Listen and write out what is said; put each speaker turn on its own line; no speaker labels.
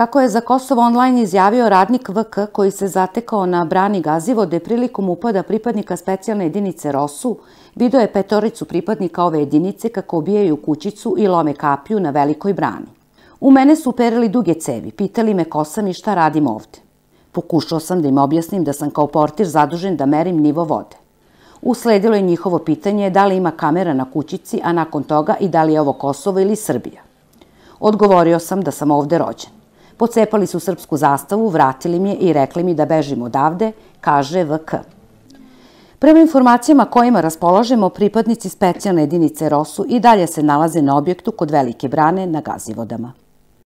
Kako je za Kosovo online izjavio radnik VK koji se zatekao na brani Gazivode prilikom upada pripadnika specijalne jedinice Rosu, video je petoricu pripadnika ove jedinice kako obijaju kućicu i lome kapiju na velikoj brani. U mene su uperili duge cevi, pitali me ko sam i šta radim ovde. Pokušao sam da im objasnim da sam kao portir zadužen da merim nivo vode. Usledilo je njihovo pitanje da li ima kamera na kućici, a nakon toga i da li je ovo Kosovo ili Srbija. Odgovorio sam da sam ovde rođen. Pocepali su srpsku zastavu, vratili mi je i rekli mi da bežim odavde, kaže VK. Prema informacijama kojima raspolažemo, pripadnici specijalne jedinice ROSU i dalje se nalaze na objektu kod Velike brane na Gazivodama.